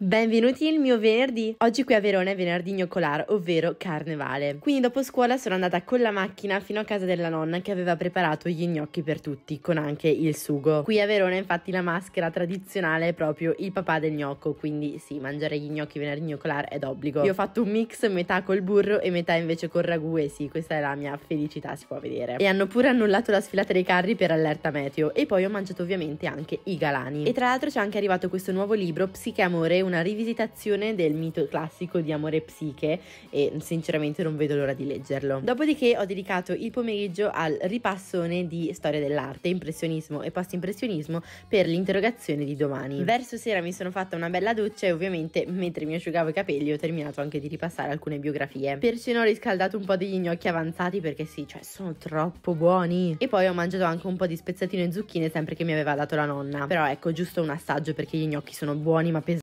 Benvenuti il mio venerdì! Oggi qui a Verona è venerdì gnocolare, ovvero carnevale. Quindi dopo scuola sono andata con la macchina fino a casa della nonna che aveva preparato gli gnocchi per tutti, con anche il sugo. Qui a Verona infatti la maschera tradizionale è proprio il papà del gnocco, quindi sì, mangiare gli gnocchi venerdì gnocolare è d'obbligo. Io ho fatto un mix metà col burro e metà invece col ragù e sì, questa è la mia felicità, si può vedere. E hanno pure annullato la sfilata dei carri per allerta meteo e poi ho mangiato ovviamente anche i galani. E tra l'altro c'è anche arrivato questo nuovo libro, Psiche Amore, una rivisitazione del mito classico di Amore Psiche e sinceramente non vedo l'ora di leggerlo. Dopodiché ho dedicato il pomeriggio al ripassone di storia dell'arte, impressionismo e post-impressionismo per l'interrogazione di domani. Mm. Verso sera mi sono fatta una bella doccia e ovviamente mentre mi asciugavo i capelli ho terminato anche di ripassare alcune biografie. Per cena ho riscaldato un po' degli gnocchi avanzati perché sì, cioè sono troppo buoni. E poi ho mangiato anche un po' di spezzatino e zucchine sempre che mi aveva dato la nonna. Però ecco, giusto un assaggio perché gli gnocchi sono buoni ma pesanti